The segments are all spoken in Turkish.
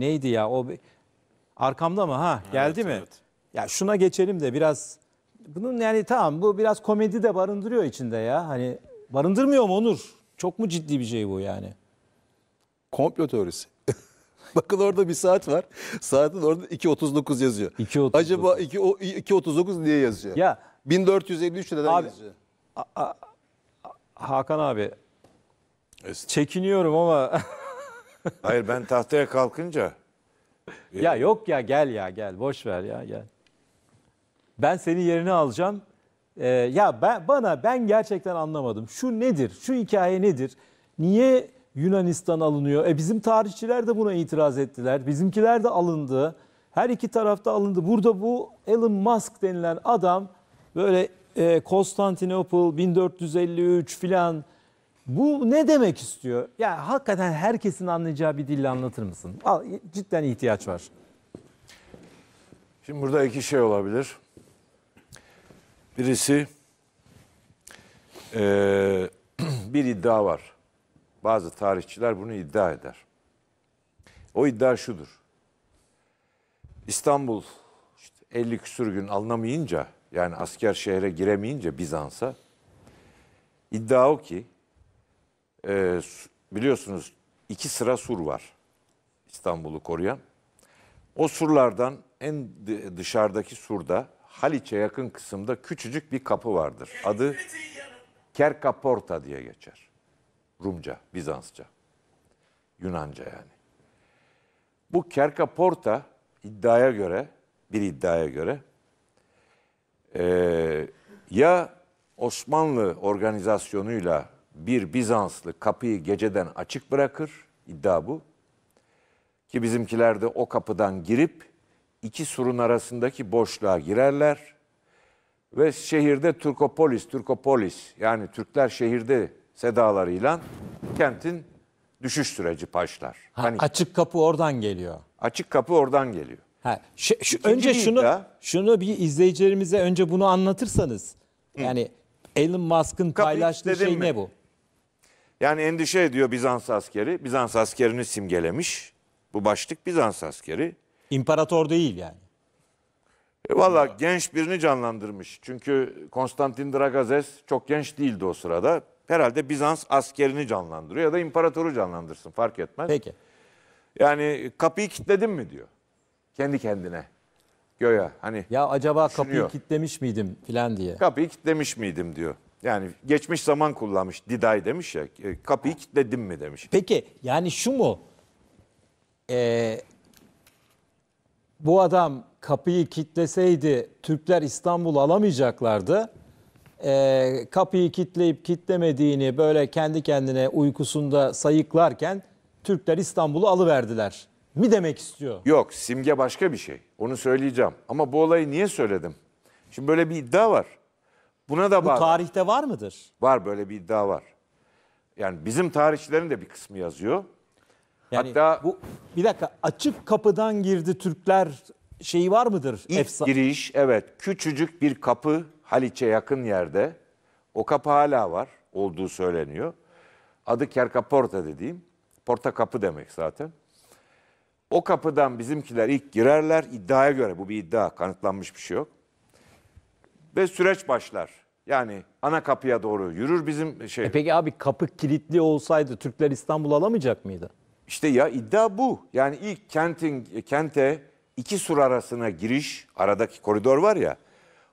neydi ya o arkamda mı ha geldi evet, mi? Evet. Ya şuna geçelim de biraz bunun yani tamam bu biraz komedi de barındırıyor içinde ya. Hani barındırmıyor mu Onur? Çok mu ciddi bir şey bu yani? Komplo teorisi. Bakın orada bir saat var. Saatin orada 2.39 yazıyor. 2.39. Acaba 2.39 niye yazıyor? Ya 1453 neden abi, yazıyor? A, a, Hakan abi. Çekiniyorum ama Hayır ben tahtaya kalkınca. E, ya yok ya gel ya gel boş ver ya gel. Ben senin yerini alacağım. Ee, ya ben bana ben gerçekten anlamadım. Şu nedir? Şu hikaye nedir? Niye Yunanistan alınıyor? E bizim tarihçiler de buna itiraz ettiler. Bizimkiler de alındı. Her iki tarafta alındı. Burada bu Elon Musk denilen adam böyle e, Konstantinopol 1453 filan bu ne demek istiyor? Ya hakikaten herkesin anlayacağı bir dille anlatır mısın? Al, cidden ihtiyaç var. Şimdi burada iki şey olabilir. Birisi e, bir iddia var. Bazı tarihçiler bunu iddia eder. O iddia şudur. İstanbul işte 50 küsür gün alınamayınca yani asker şehre giremeyince Bizans'a iddia o ki e, biliyorsunuz iki sıra sur var İstanbul'u koruyan. O surlardan en dışarıdaki surda Haliç'e yakın kısımda küçücük bir kapı vardır. Adı Kerkaporta diye geçer. Rumca, Bizansça, Yunanca yani. Bu Kerkaporta iddiaya göre, bir iddiaya göre e, ya Osmanlı organizasyonuyla bir Bizanslı kapıyı geceden açık bırakır, iddia bu. Ki bizimkiler de o kapıdan girip iki surun arasındaki boşluğa girerler ve şehirde Türkopolis, Türkopolis yani Türkler şehirde sedalarıyla kentin düşüş süreci başlar. Ha, hani açık kapı oradan geliyor. Açık kapı oradan geliyor. Ha, şu, şu, önce şunu iddia, şunu bir izleyicilerimize önce bunu anlatırsanız. Yani Hı. Elon Musk'ın paylaştığı şey mi? ne bu? Yani endişe ediyor Bizans askeri. Bizans askerini simgelemiş. Bu başlık Bizans askeri. İmparator değil yani. E valla genç birini canlandırmış. Çünkü Konstantin Dragazes çok genç değildi o sırada. Herhalde Bizans askerini canlandırıyor ya da imparatoru canlandırsın fark etmez. Peki. Yani kapıyı kilitledim mi diyor. Kendi kendine. Göya hani. Ya acaba düşünüyor. kapıyı kilitlemiş miydim filan diye. Kapıyı kilitlemiş miydim diyor. Yani geçmiş zaman kullanmış. Diday demiş ya. E, kapıyı kilitledim mi demiş. Peki yani şu mu? Ee, bu adam kapıyı kitleseydi Türkler İstanbul alamayacaklardı. Ee, kapıyı kitleyip kitlemediğini böyle kendi kendine uykusunda sayıklarken Türkler İstanbul'u alıverdiler. Mi demek istiyor? Yok simge başka bir şey. Onu söyleyeceğim. Ama bu olayı niye söyledim? Şimdi böyle bir iddia var. Buna da Bu tarihte var mıdır? Var böyle bir iddia var. Yani bizim tarihçilerin de bir kısmı yazıyor. Yani Hatta bu bir dakika açık kapıdan girdi Türkler şeyi var mıdır? İlk Efsa- giriş evet küçücük bir kapı Haliç'e yakın yerde. O kapı hala var olduğu söyleniyor. Adı Kerkaporta dediğim. Porta kapı demek zaten. O kapıdan bizimkiler ilk girerler iddiaya göre bu bir iddia kanıtlanmış bir şey yok. Ve süreç başlar. Yani ana kapıya doğru yürür bizim şey. E peki abi kapı kilitli olsaydı Türkler İstanbul alamayacak mıydı? İşte ya iddia bu. Yani ilk kentin kente iki sur arasına giriş, aradaki koridor var ya.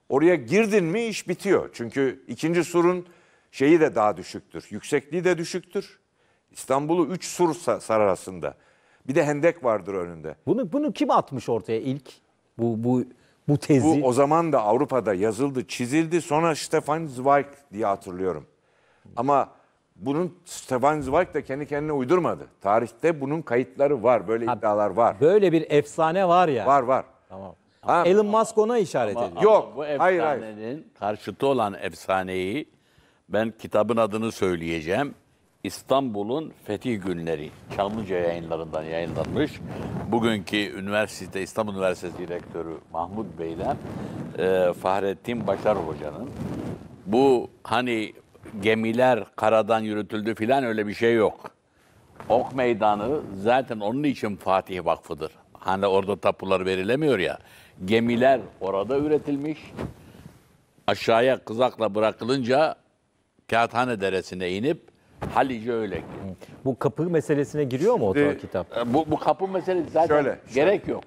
Oraya girdin mi iş bitiyor. Çünkü ikinci surun şeyi de daha düşüktür. Yüksekliği de düşüktür. İstanbul'u üç sur sar arasında. Bir de hendek vardır önünde. Bunu bunu kim atmış ortaya ilk? Bu bu bu tezi. Bu o zaman da Avrupa'da yazıldı, çizildi. Sonra Stefan Zweig diye hatırlıyorum. Ama bunun Stefan Zweig de kendi kendine uydurmadı. Tarihte bunun kayıtları var. Böyle ha, iddialar var. Böyle bir efsane var ya. Var var. Tamam. Ha, Elon Musk ona işaret ama, ediyor. Yok. Ama bu efsanenin hayır, hayır. karşıtı olan efsaneyi ben kitabın adını söyleyeceğim. İstanbul'un fetih günleri Çamlıca yayınlarından yayınlanmış. Bugünkü üniversite İstanbul Üniversitesi Direktörü Mahmut Bey'den e, Fahrettin Başar Hoca'nın bu hani gemiler karadan yürütüldü filan öyle bir şey yok. Ok Meydanı zaten onun için Fatih Vakfı'dır. Hani orada tapular verilemiyor ya. Gemiler orada üretilmiş. Aşağıya kızakla bırakılınca Kağıthane Deresi'ne inip Halice öyle. Bu kapı meselesine giriyor mu Şimdi, o kitap? E, bu, bu kapı meselesi zaten şöyle, gerek şöyle. yok.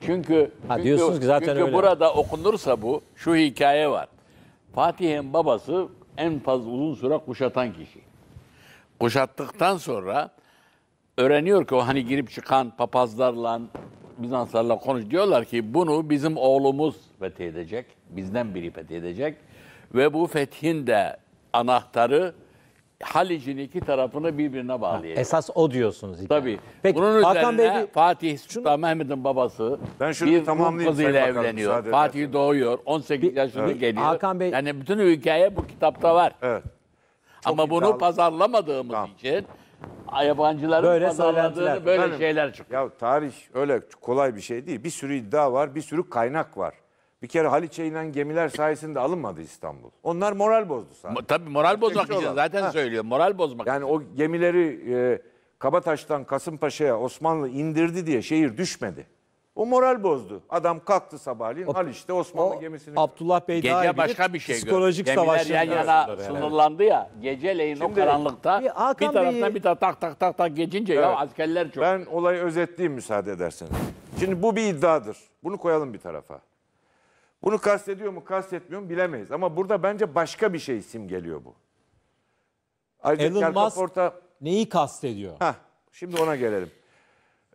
Çünkü, ha, çünkü, diyorsunuz ki zaten çünkü öyle. burada okunursa bu şu hikaye var. Fatih'in babası en fazla uzun süre kuşatan kişi. Kuşattıktan sonra öğreniyor ki o hani girip çıkan papazlarla Bizanslarla konuş diyorlar ki bunu bizim oğlumuz fethedecek. Bizden biri fethedecek. Ve bu fethin de anahtarı Halic'in iki tarafını birbirine bağlayacak. Esas o diyorsunuz. Hikaye. Tabii. Peki, Bunun Hakan üzerine Bey, Fatih Sultan Mehmet'in babası ben bir Rum kızıyla evleniyor. Fatih edersen. doğuyor. 18 bir, yaşında evet. geliyor. Hakan Bey, yani bütün hikaye bu kitapta var. Evet. Çok Ama iddialı. bunu pazarlamadığımız tamam. için yabancıların böyle pazarladığını böyle Efendim, şeyler çıkıyor. Ya tarih öyle kolay bir şey değil. Bir sürü iddia var, bir sürü kaynak var. Bir kere Haliç'e inen gemiler sayesinde alınmadı İstanbul. Onlar moral bozdu sadece. Mo- Tabii moral bozmak şey için zaten Ha. söylüyor. Moral bozmak. Yani o gemileri e, Kabataş'tan Kasımpaşa'ya Osmanlı indirdi diye şehir düşmedi. O moral bozdu. Adam kalktı sabahleyin Haliç'te Osmanlı O gemisini... Abdullah Bey daha iyi Gece bilir. başka bir şey gör. Psikolojik Gemiler savaş. yan yana sınırlandı ya. Geceleyin o karanlıkta bir bir, taraftan bir taraf tak tak tak tak geçince ya askerler çok. Ben olayı özetleyeyim müsaade ederseniz. Şimdi bu bir iddiadır. Bunu koyalım bir tarafa. Bunu kastediyor mu kastetmiyor mu bilemeyiz. Ama burada bence başka bir şey geliyor bu. Ayrıca Elon Musk Porta... neyi kastediyor? Heh, şimdi ona gelelim.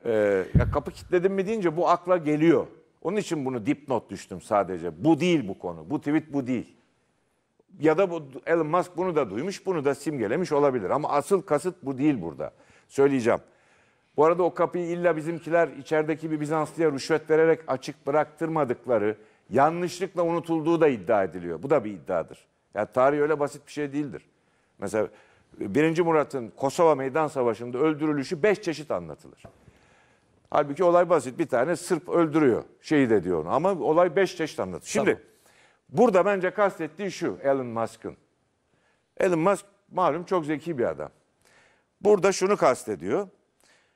Ee, ya kapı kilitledim mi deyince bu akla geliyor. Onun için bunu dipnot düştüm sadece. Bu değil bu konu. Bu tweet bu değil. Ya da bu, Elon Musk bunu da duymuş, bunu da simgelemiş olabilir. Ama asıl kasıt bu değil burada. Söyleyeceğim. Bu arada o kapıyı illa bizimkiler içerideki bir Bizanslıya rüşvet vererek açık bıraktırmadıkları yanlışlıkla unutulduğu da iddia ediliyor. Bu da bir iddiadır. Yani tarih öyle basit bir şey değildir. Mesela 1. Murat'ın Kosova Meydan Savaşı'nda öldürülüşü 5 çeşit anlatılır. Halbuki olay basit. Bir tane Sırp öldürüyor. Şehit ediyor onu. Ama olay 5 çeşit anlatılır. Şimdi tamam. burada bence kastettiği şu Elon Musk'ın. Elon Musk malum çok zeki bir adam. Burada şunu kastediyor.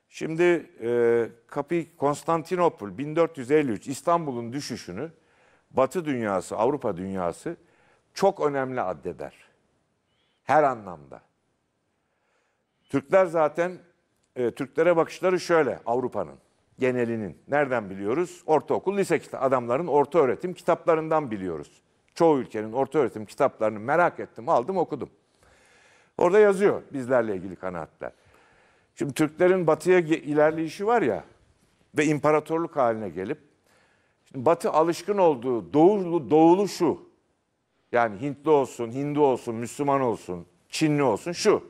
Şimdi e, Kapı Konstantinopol 1453 İstanbul'un düşüşünü Batı dünyası, Avrupa dünyası çok önemli addeder. Her anlamda. Türkler zaten e, Türklere bakışları şöyle Avrupa'nın genelinin. Nereden biliyoruz? Ortaokul, lise kitap, adamların orta öğretim kitaplarından biliyoruz. Çoğu ülkenin orta öğretim kitaplarını merak ettim, aldım, okudum. Orada yazıyor bizlerle ilgili kanaatler. Şimdi Türklerin batıya ilerleyişi var ya ve imparatorluk haline gelip Batı alışkın olduğu doğulu, doğulu şu. Yani Hintli olsun, Hindu olsun, Müslüman olsun, Çinli olsun şu.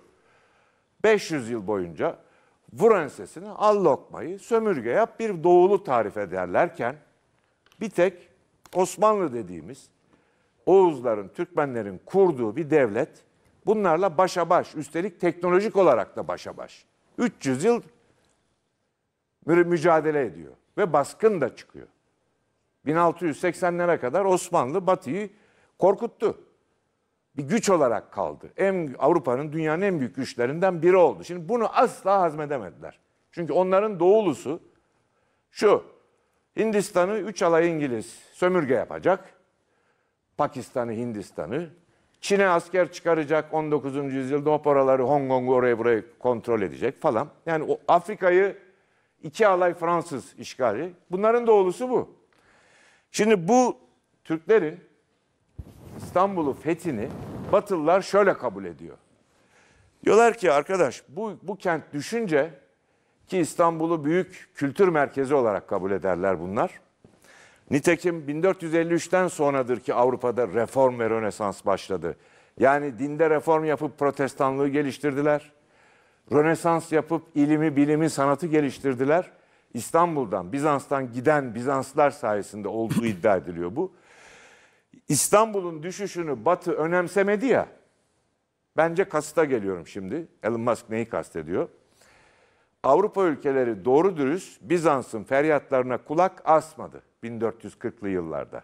500 yıl boyunca vur ensesini, al lokmayı, sömürge yap bir doğulu tarif ederlerken bir tek Osmanlı dediğimiz Oğuzların, Türkmenlerin kurduğu bir devlet bunlarla başa baş, üstelik teknolojik olarak da başa baş. 300 yıl mücadele ediyor ve baskın da çıkıyor. 1680'lere kadar Osmanlı Batı'yı korkuttu. Bir güç olarak kaldı. En Avrupa'nın dünyanın en büyük güçlerinden biri oldu. Şimdi bunu asla hazmedemediler. Çünkü onların doğulusu şu. Hindistan'ı 3 alay İngiliz sömürge yapacak. Pakistan'ı, Hindistan'ı. Çin'e asker çıkaracak 19. yüzyılda hop oraları Hong Kong'u oraya buraya kontrol edecek falan. Yani Afrika'yı iki alay Fransız işgali. Bunların doğulusu bu. Şimdi bu Türklerin İstanbul'u fethini Batılılar şöyle kabul ediyor. Diyorlar ki arkadaş bu, bu kent düşünce ki İstanbul'u büyük kültür merkezi olarak kabul ederler bunlar. Nitekim 1453'ten sonradır ki Avrupa'da reform ve rönesans başladı. Yani dinde reform yapıp protestanlığı geliştirdiler. Rönesans yapıp ilimi, bilimi, sanatı geliştirdiler. İstanbul'dan, Bizans'tan giden Bizanslar sayesinde olduğu iddia ediliyor bu. İstanbul'un düşüşünü Batı önemsemedi ya. Bence kasta geliyorum şimdi. Elon Musk neyi kastediyor? Avrupa ülkeleri doğru dürüst Bizans'ın feryatlarına kulak asmadı 1440'lı yıllarda.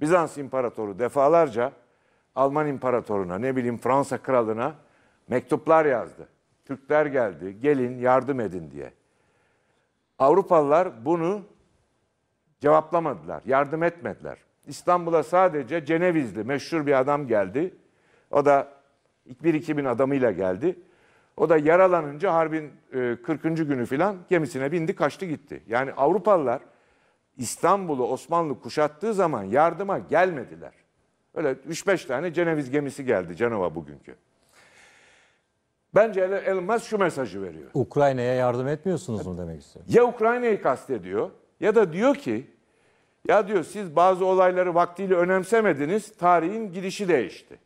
Bizans imparatoru defalarca Alman imparatoruna, ne bileyim Fransa kralına mektuplar yazdı. Türkler geldi, gelin yardım edin diye. Avrupalılar bunu cevaplamadılar, yardım etmediler. İstanbul'a sadece Cenevizli meşhur bir adam geldi. O da 1-2 bin adamıyla geldi. O da yaralanınca harbin 40. E, günü filan gemisine bindi kaçtı gitti. Yani Avrupalılar İstanbul'u Osmanlı kuşattığı zaman yardıma gelmediler. Öyle 3-5 tane Ceneviz gemisi geldi Cenova bugünkü. Bence Elon Musk şu mesajı veriyor. Ukrayna'ya yardım etmiyorsunuz mu demek istiyor? Ya Ukrayna'yı kastediyor ya da diyor ki ya diyor siz bazı olayları vaktiyle önemsemediniz, tarihin gidişi değişti.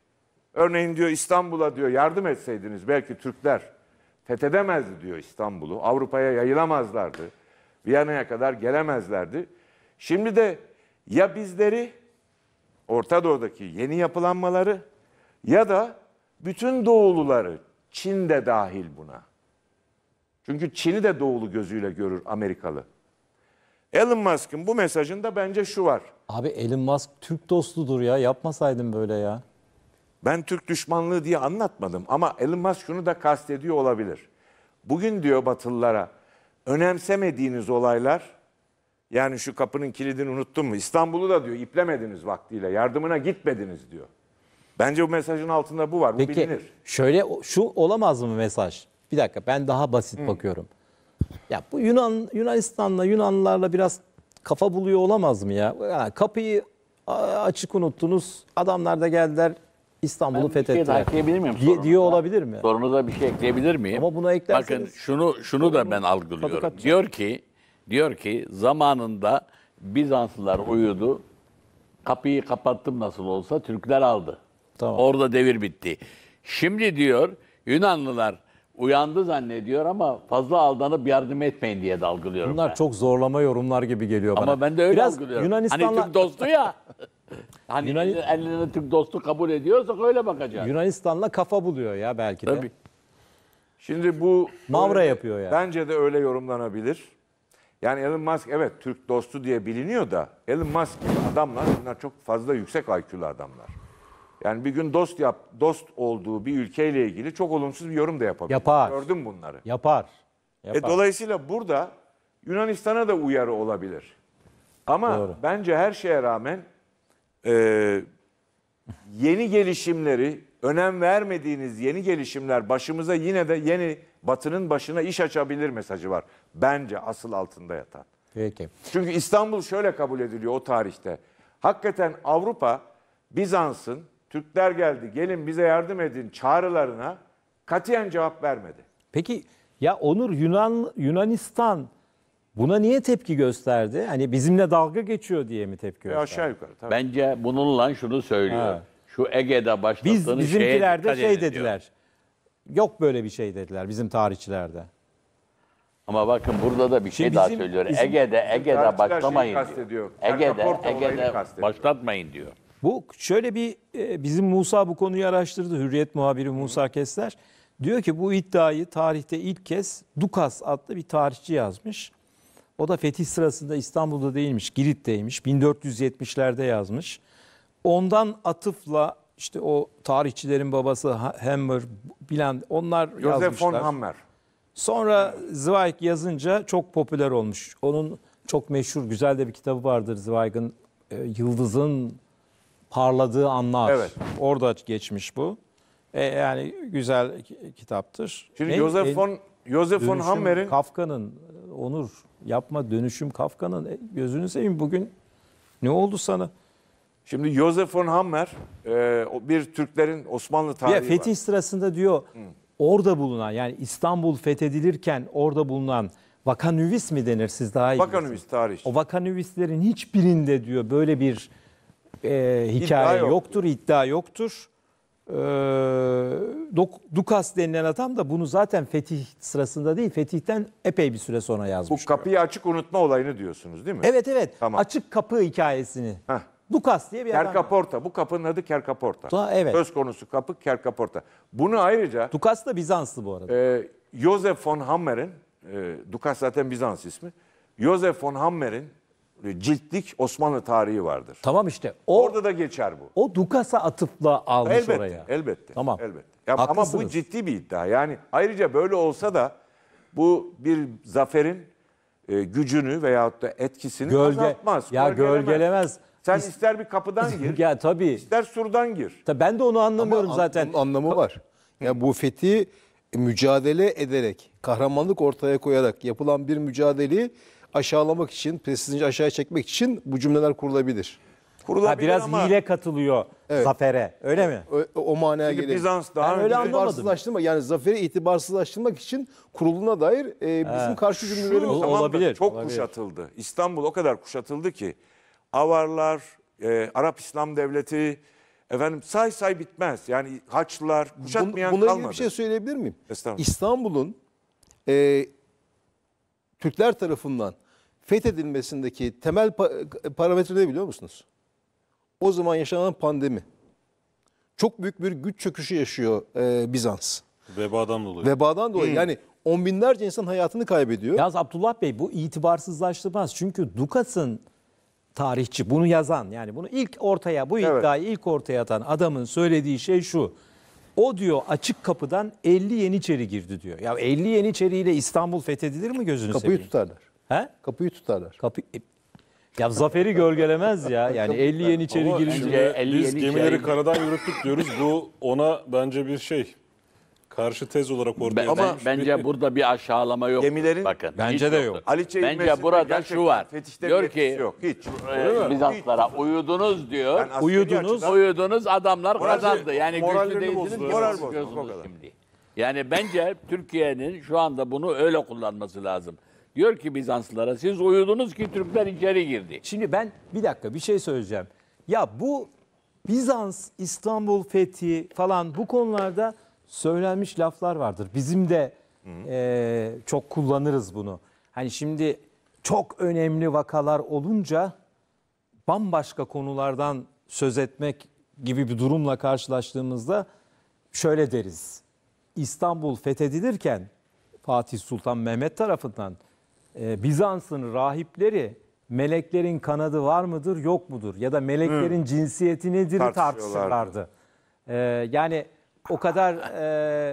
Örneğin diyor İstanbul'a diyor yardım etseydiniz belki Türkler fethedemezdi diyor İstanbul'u. Avrupa'ya yayılamazlardı. Viyana'ya kadar gelemezlerdi. Şimdi de ya bizleri Orta Doğu'daki yeni yapılanmaları ya da bütün doğuluları Çin de dahil buna. Çünkü Çin'i de doğulu gözüyle görür Amerikalı. Elon Musk'ın bu mesajında bence şu var. Abi Elon Musk Türk dostudur ya. Yapmasaydın böyle ya. Ben Türk düşmanlığı diye anlatmadım ama Elon Musk şunu da kastediyor olabilir. Bugün diyor Batılılara önemsemediğiniz olaylar yani şu kapının kilidini unuttun mu İstanbul'u da diyor iplemediniz vaktiyle yardımına gitmediniz diyor. Bence bu mesajın altında bu var. Bu Peki bilinir. şöyle şu olamaz mı mesaj? Bir dakika ben daha basit Hı. bakıyorum. Ya bu Yunan Yunanistan'la Yunanlılarla biraz kafa buluyor olamaz mı ya? kapıyı açık unuttunuz. Adamlar da geldiler İstanbul'u ben şey fethettiler. şey ekleyebilir miyim? Diye, diyor olabilir mi? Sorunuza bir şey ekleyebilir miyim? Ama buna eklerseniz. Bakın şunu şunu da ben algılıyorum. Diyor ki diyor ki zamanında Bizanslılar uyudu. Kapıyı kapattım nasıl olsa Türkler aldı. Tamam. Orada devir bitti. Şimdi diyor Yunanlılar uyandı zannediyor ama fazla aldanıp yardım etmeyin diye dalgılıyorum Bunlar ben. çok zorlama yorumlar gibi geliyor bana. Ama ben de öyle Biraz algılıyorum. Yunanistan'la... Hani Türk dostu ya. Hani, hani Yunan... elini Türk dostu kabul ediyorsak öyle bakacağız. Yunanistan'la kafa buluyor ya belki de. Tabii. Şimdi bu... Mavra yapıyor yani. Bence de öyle yorumlanabilir. Yani Elon Musk evet Türk dostu diye biliniyor da Elon Musk gibi adamlar bunlar çok fazla yüksek IQ'lu adamlar. Yani bir gün dost yap dost olduğu bir ülkeyle ilgili çok olumsuz bir yorum da yapabilir. Yapar. Gördüm bunları. Yapar. E, Yapar. E, dolayısıyla burada Yunanistan'a da uyarı olabilir. Ama Doğru. bence her şeye rağmen e, yeni gelişimleri, önem vermediğiniz yeni gelişimler başımıza yine de yeni batının başına iş açabilir mesajı var. Bence asıl altında yatan. Peki. Çünkü İstanbul şöyle kabul ediliyor o tarihte. Hakikaten Avrupa Bizans'ın Türkler geldi gelin bize yardım edin çağrılarına katiyen cevap vermedi. Peki ya Onur Yunan Yunanistan buna niye tepki gösterdi? Hani bizimle dalga geçiyor diye mi tepki gösterdi? E aşağı yukarı tabii. Bence bununla şunu söylüyor. Ha. Şu Ege'de başlattığınız Biz, bizimkiler de şey dediler. Yok böyle bir şey dediler bizim tarihçilerde. Ama bakın burada da bir şey Şimdi daha söylüyor. Bizim, Ege'de Ege'de başlamayın diyor. Ege'de Ege'de başlatmayın diyor. Bu şöyle bir e, bizim Musa bu konuyu araştırdı. Hürriyet muhabiri Musa Kesler. Diyor ki bu iddiayı tarihte ilk kez Dukas adlı bir tarihçi yazmış. O da fetih sırasında İstanbul'da değilmiş, Girit'teymiş. 1470'lerde yazmış. Ondan atıfla işte o tarihçilerin babası Hammer bilen onlar yazmışlar. Joseph von Hammer. Sonra Zweig yazınca çok popüler olmuş. Onun çok meşhur güzel de bir kitabı vardır Zweig'ın e, Yıldızın parladığı anlar. Evet. Orada geçmiş bu. E, yani güzel kitaptır. Şimdi Joseph e, von, Joseph von Hammer'in... Kafka'nın, Onur yapma dönüşüm Kafka'nın. E, gözünü seveyim bugün ne oldu sana? Şimdi Joseph von Hammer e, bir Türklerin Osmanlı tarihi ya, Fetih var. sırasında diyor Hı. orada bulunan yani İstanbul fethedilirken orada bulunan Vakanüvis mi denir siz daha iyi Vakanüvis tarih. O Vakanüvislerin hiçbirinde diyor böyle bir e, hikaye iddia yok. yoktur, iddia yoktur. E, Dukas denilen adam da bunu zaten fetih sırasında değil, fetihten epey bir süre sonra yazmış. Bu kapıyı diyor. açık unutma olayını diyorsunuz değil mi? Evet evet, tamam. açık kapı hikayesini. Heh. Dukas diye bir adam. Kerkaporta. Bu kapının adı Kerkaporta. Da, evet. Söz konusu kapı Kerkaporta. Bunu ayrıca... Dukas da Bizanslı bu arada. E, ee, Josef von Hammer'in, e, Dukas zaten Bizans ismi. Josef von Hammer'in e, ciltlik Osmanlı tarihi vardır. Tamam işte. O, Orada da geçer bu. O Dukas'a atıfla almış elbette, oraya. Elbette. Tamam. Elbette. Ya, ama bu ciddi bir iddia. Yani ayrıca böyle olsa da bu bir zaferin e, gücünü veyahut da etkisini Gölge, azaltmaz. Ya gölgelemez. gölgelemez. Sen ister bir kapıdan gir. ya tabii. ister surdan gir. Tabii ben de onu anlamıyorum ama zaten. An, anlamı var. Yani bu fethi mücadele ederek, kahramanlık ortaya koyarak yapılan bir mücadeleyi aşağılamak için, prestijini aşağıya çekmek için bu cümleler kurulabilir. Ha, biraz ama hile katılıyor Evet. zafere. Öyle mi? O, o manaya şimdi gelir. Bizans daha Yani öyle önce- itibarsızlaştırma yani zaferi itibarsızlaştırmak için kuruluna dair e, bizim karşı cümlelerimiz Şu- olabilir, Çok olabilir. kuşatıldı. İstanbul o kadar kuşatıldı ki Avarlar, e, Arap İslam Devleti efendim say say bitmez. Yani Haçlılar Bun- kuşatmayan Buna bir şey söyleyebilir miyim? İstanbul'un e, Türkler tarafından fethedilmesindeki temel parametre ne biliyor musunuz? O zaman yaşanan pandemi. Çok büyük bir güç çöküşü yaşıyor e, Bizans. Vebadan dolayı. Vebadan dolayı. Hı. Hmm. Yani on binlerce insan hayatını kaybediyor. Yaz Abdullah Bey bu itibarsızlaştırmaz. Çünkü Dukas'ın tarihçi bunu yazan yani bunu ilk ortaya bu evet. iddiayı ilk ortaya atan adamın söylediği şey şu. O diyor açık kapıdan 50 Yeniçeri girdi diyor. Ya 50 Yeniçeriyle İstanbul fethedilir mi gözünü Kapıyı seveyim? tutarlar. He? Kapıyı tutarlar. Kapı e, ya zaferi gölgelemez ya. Yani 50 Yeniçeri girince 50 biz gemileri karadan yürüttük diyoruz. Bu ona bence bir şey. Karşı tez olarak ortaya Ama- Ama bence burada bir aşağılama yok. Gemilerin- bakın. Bence de yok. Aliçe Bence burada şu var. Diyor ki yok. Hiç. e, Bizanslara uyudunuz diyor. Ben Uyudunuz. açıdan- Uyudunuz adamlar Moralci- kazandı. Yani güçlü değilsiniz. Moral bozdular, gözünüz o şimdi. Yani bence Türkiye'nin şu anda bunu öyle kullanması lazım. Diyor ki Bizanslara siz uyudunuz ki Türkler içeri girdi. Şimdi ben bir dakika bir şey söyleyeceğim. Ya bu Bizans, İstanbul fethi falan bu konularda söylenmiş laflar vardır. Bizim de e, çok kullanırız bunu. Hani şimdi çok önemli vakalar olunca bambaşka konulardan söz etmek gibi bir durumla karşılaştığımızda şöyle deriz. İstanbul fethedilirken Fatih Sultan Mehmet tarafından e, Bizans'ın rahipleri meleklerin kanadı var mıdır yok mudur ya da meleklerin Hı. cinsiyeti nedir tartışırlardı. E, yani o kadar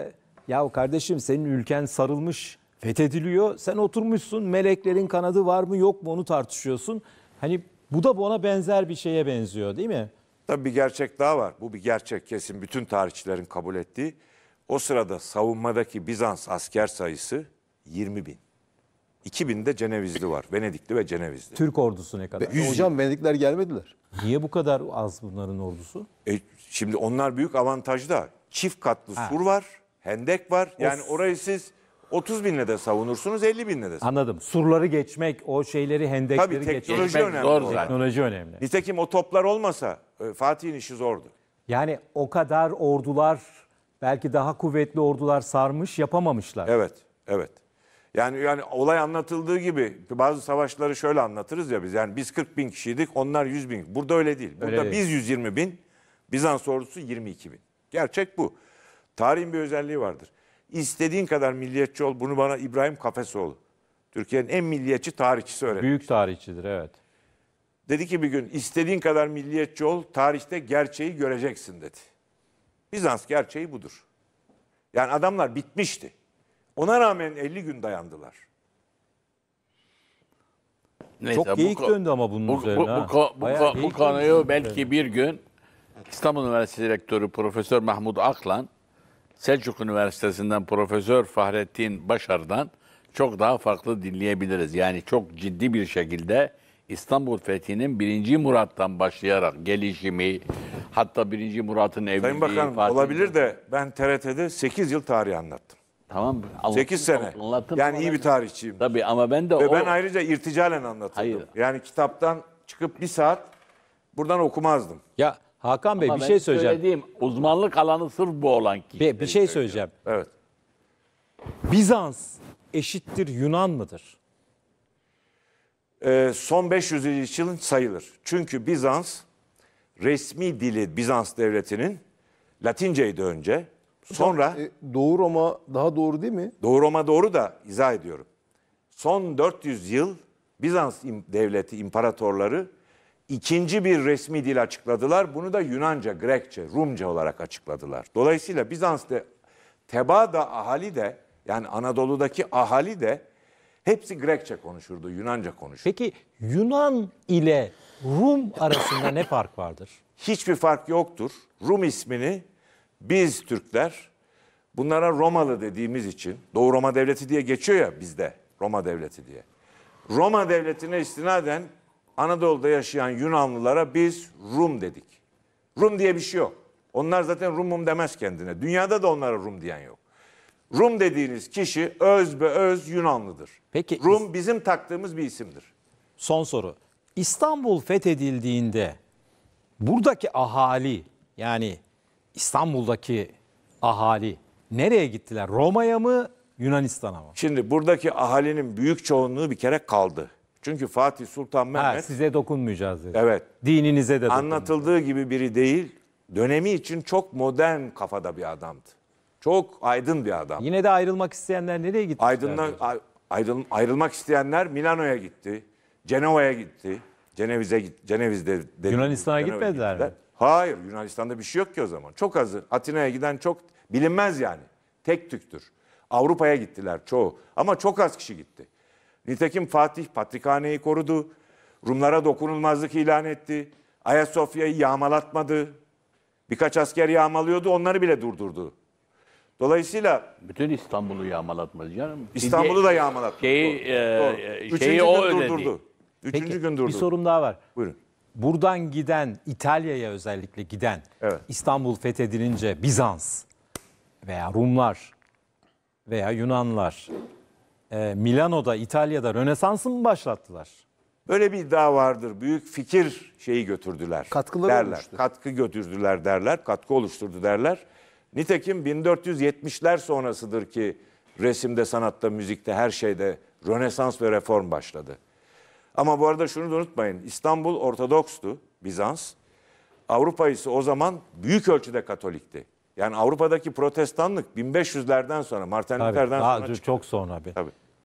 e, yahu kardeşim senin ülken sarılmış, fethediliyor. Sen oturmuşsun meleklerin kanadı var mı yok mu onu tartışıyorsun. Hani bu da buna benzer bir şeye benziyor değil mi? Tabii bir gerçek daha var. Bu bir gerçek kesin bütün tarihçilerin kabul ettiği. O sırada savunmadaki Bizans asker sayısı 20 bin. 2000 de Cenevizli var. Venedikli ve Cenevizli. Türk ordusu ne kadar? Yüz Hocam Venedikler gelmediler. Niye bu kadar az bunların ordusu? E, şimdi onlar büyük avantajda çift katlı ha. sur var, hendek var. Yani of. orayı siz 30 binle de savunursunuz, 50 binle de Anladım. Surları geçmek, o şeyleri, hendekleri Tabii, teknoloji geçmek önemli zor zaten. Teknoloji önemli. Nitekim o toplar olmasa e, Fatih'in işi zordu. Yani o kadar ordular, belki daha kuvvetli ordular sarmış, yapamamışlar. Evet, evet. Yani yani olay anlatıldığı gibi bazı savaşları şöyle anlatırız ya biz. Yani biz 40 bin kişiydik, onlar 100 bin. Burada öyle değil. Burada öyle biz değil. 120 bin, Bizans ordusu 22 bin. Gerçek bu. Tarihin bir özelliği vardır. İstediğin kadar milliyetçi ol. Bunu bana İbrahim Kafesoğlu, Türkiye'nin en milliyetçi tarihçisi öğretti. Büyük tarihçidir evet. Dedi ki bir gün istediğin kadar milliyetçi ol, tarihte gerçeği göreceksin dedi. Bizans gerçeği budur. Yani adamlar bitmişti. Ona rağmen 50 gün dayandılar. Neyse, Çok geyik döndü ama bunun bu, üzerine. Bu, bu, bu, bu, bu konuyu belki bir gün İstanbul Üniversitesi Rektörü Profesör Mahmut Aklan, Selçuk Üniversitesi'nden Profesör Fahrettin Başar'dan çok daha farklı dinleyebiliriz. Yani çok ciddi bir şekilde İstanbul Fethi'nin birinci Murat'tan başlayarak gelişimi, hatta birinci Murat'ın evliliği... Sayın Bakanım Fatih olabilir de ben TRT'de 8 yıl tarih anlattım. Tamam. Anlatın, 8 sene. Anlattım yani iyi bir tarihçiyim. Tabii ama ben de Ve o... ben ayrıca irticalen anlatırdım. Hayır. Yani kitaptan çıkıp bir saat buradan okumazdım. Ya Hakan Bey bir şey söyleyeceğim. Söylediğim uzmanlık alanı sırf bu olan ki. Bir, bir şey söyleyeceğim. Evet. Bizans eşittir Yunan mıdır? Ee, son 500 yıl sayılır. Çünkü Bizans resmi dili Bizans devletinin Latinceydi önce. Sonra E, Doğu Roma daha doğru değil mi? Doğu Roma doğru da izah ediyorum. Son 400 yıl Bizans devleti imparatorları ikinci bir resmi dil açıkladılar. Bunu da Yunanca, Grekçe, Rumca olarak açıkladılar. Dolayısıyla Bizans'ta teba da ahali de yani Anadolu'daki ahali de hepsi Grekçe konuşurdu, Yunanca konuşurdu. Peki Yunan ile Rum arasında ne fark vardır? Hiçbir fark yoktur. Rum ismini biz Türkler bunlara Romalı dediğimiz için Doğu Roma Devleti diye geçiyor ya bizde Roma Devleti diye. Roma Devleti'ne istinaden Anadolu'da yaşayan Yunanlılara biz Rum dedik. Rum diye bir şey yok. Onlar zaten Rumum demez kendine. Dünyada da onlara Rum diyen yok. Rum dediğiniz kişi öz be öz Yunanlıdır. Peki Rum bizim taktığımız bir isimdir. Son soru. İstanbul fethedildiğinde buradaki ahali yani İstanbul'daki ahali nereye gittiler? Roma'ya mı Yunanistan'a mı? Şimdi buradaki ahalinin büyük çoğunluğu bir kere kaldı. Çünkü Fatih Sultan Mehmet... Ha, size dokunmayacağız dedi. Evet. Dininize de Anlatıldığı gibi biri değil, dönemi için çok modern kafada bir adamdı. Çok aydın bir adam. Yine de ayrılmak isteyenler nereye gitti? Aydınlar, ayrıl, ayrılmak isteyenler Milano'ya gitti, Cenova'ya gitti, Ceneviz'e gitti, Ceneviz'de... De, Yunanistan'a gitmediler gittiler. mi? Hayır, Yunanistan'da bir şey yok ki o zaman. Çok azı. Atina'ya giden çok bilinmez yani. Tek tüktür. Avrupa'ya gittiler çoğu ama çok az kişi gitti. Nitekim Fatih Patrikhane'yi korudu. Rumlara dokunulmazlık ilan etti. Ayasofya'yı yağmalatmadı. Birkaç asker yağmalıyordu onları bile durdurdu. Dolayısıyla bütün İstanbul'u yağmalatmadı canım. İstanbul'u da yağmalatmadı. Şeyi, doğru, e, doğru. E, Üçüncü şeyi gün o durdurdu. Ödedi. Üçüncü Peki, gün durdurdu. Bir sorum daha var. Buyurun. Buradan giden İtalya'ya özellikle giden evet. İstanbul fethedilince Bizans veya Rumlar veya Yunanlar e, Milano'da, İtalya'da Rönesans'ı mı başlattılar? Böyle bir iddia vardır. Büyük fikir şeyi götürdüler. Katkıları derler. olmuştu. Katkı götürdüler derler. Katkı oluşturdu derler. Nitekim 1470'ler sonrasıdır ki resimde, sanatta, müzikte, her şeyde Rönesans ve reform başladı. Ama bu arada şunu da unutmayın. İstanbul Ortodokstu, Bizans. Avrupa ise o zaman büyük ölçüde Katolikti. Yani Avrupa'daki protestanlık 1500'lerden sonra Martin Luther'den sonra. Tabii, çok sonra bir. Tabii.